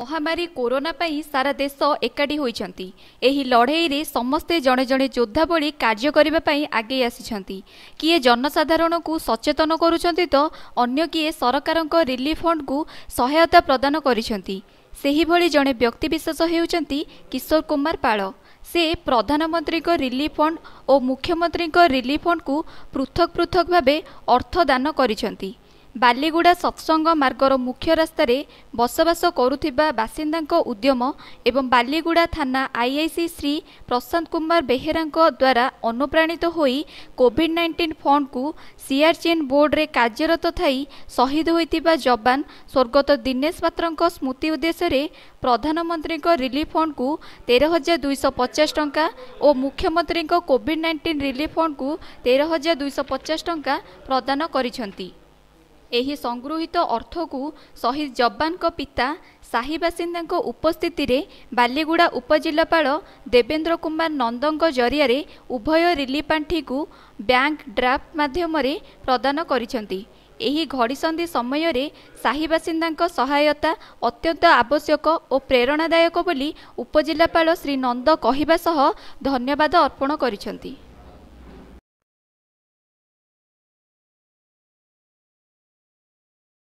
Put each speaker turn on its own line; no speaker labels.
ମହାମାରୀ କୋରୋନା ପାଇଁ ସାରା ଦେଶ ଏକାଠି ହୋଇଛନ୍ତି ଏହି ଲଢ଼େଇରେ ସମସ୍ତେ ଜଣେ ଜଣେ ଯୋଦ୍ଧା ଭଳି କାର୍ଯ୍ୟ କରିବା ପାଇଁ ଆଗେଇ ଆସିଛନ୍ତି କିଏ ଜନସାଧାରଣଙ୍କୁ ସଚେତନ କରୁଛନ୍ତି ତ ଅନ୍ୟ କିଏ ସରକାରଙ୍କ ରିଲିଫ ଫଣ୍ଡକୁ ସହାୟତା ପ୍ରଦାନ କରିଛନ୍ତି ସେହିଭଳି ଜଣେ ବ୍ୟକ୍ତିବିଶେଷ ହେଉଛନ୍ତି କିଶୋର କୁମାର ପାଳ ସେ ପ୍ରଧାନମନ୍ତ୍ରୀଙ୍କ ରିଲିଫ ଫଣ୍ଡ ଓ ମୁଖ୍ୟମନ୍ତ୍ରୀଙ୍କ ରିଲିଫ ଫଣ୍ଡକୁ ପୃଥକ ପୃଥକ ଭାବେ ଅର୍ଥ ଦାନ କରିଛନ୍ତି ବାଲିଗୁଡ଼ା ସତସଙ୍ଗ ମାର୍ଗର ମୁଖ୍ୟ ରାସ୍ତାରେ ବସବାସ କରୁଥିବା ବାସିନ୍ଦାଙ୍କ ଉଦ୍ୟମ ଏବଂ ବାଲିଗୁଡ଼ା ଥାନା ଆଇଆଇସି ଶ୍ରୀ ପ୍ରଶାନ୍ତ କୁମାର ବେହେରାଙ୍କ ଦ୍ୱାରା ଅନୁପ୍ରାଣିତ ହୋଇ କୋଭିଡ୍ ନାଇଣ୍ଟିନ୍ ଫଣ୍ଡକୁ ସିଆର୍ଚିଏନ୍ ବୋର୍ଡରେ କାର୍ଯ୍ୟରତ ଥାଇ ଶହୀଦ ହୋଇଥିବା ଯବାନ ସ୍ୱର୍ଗତ ଦିନେଶ ପାତ୍ରଙ୍କ ସ୍ମୃତି ଉଦ୍ଦେଶ୍ୟରେ ପ୍ରଧାନମନ୍ତ୍ରୀଙ୍କ ରିଲିଫ୍ ଫଣ୍ଡକୁ ତେର ହଜାର ଦୁଇଶହ ପଚାଶ ଟଙ୍କା ଓ ମୁଖ୍ୟମନ୍ତ୍ରୀଙ୍କ କୋଭିଡ୍ ନାଇଣ୍ଟିନ୍ ରିଲିଫ୍ ଫଣ୍ଡକୁ ତେର ହଜାର ଦୁଇଶହ ପଚାଶ ଟଙ୍କା ପ୍ରଦାନ କରିଛନ୍ତି ଏହି ସଂଗୃହୀତ ଅର୍ଥକୁ ଶହୀଦ ଯବାନଙ୍କ ପିତା ସାହି ବାସିନ୍ଦାଙ୍କ ଉପସ୍ଥିତିରେ ବାଲିଗୁଡ଼ା ଉପଜିଲ୍ଲାପାଳ ଦେବେନ୍ଦ୍ର କୁମାର ନନ୍ଦଙ୍କ ଜରିଆରେ ଉଭୟ ରିଲିଫ୍ ପାଣ୍ଠିକୁ ବ୍ୟାଙ୍କ ଡ୍ରାଫ୍ଟ ମାଧ୍ୟମରେ ପ୍ରଦାନ କରିଛନ୍ତି ଏହି ଘଡ଼ିସନ୍ଧି ସମୟରେ ସାହି ବାସିନ୍ଦାଙ୍କ ସହାୟତା ଅତ୍ୟନ୍ତ ଆବଶ୍ୟକ ଓ ପ୍ରେରଣାଦାୟକ ବୋଲି ଉପଜିଲ୍ଲାପାଳ ଶ୍ରୀ ନନ୍ଦ କହିବା ସହ ଧନ୍ୟବାଦ ଅର୍ପଣ କରିଛନ୍ତି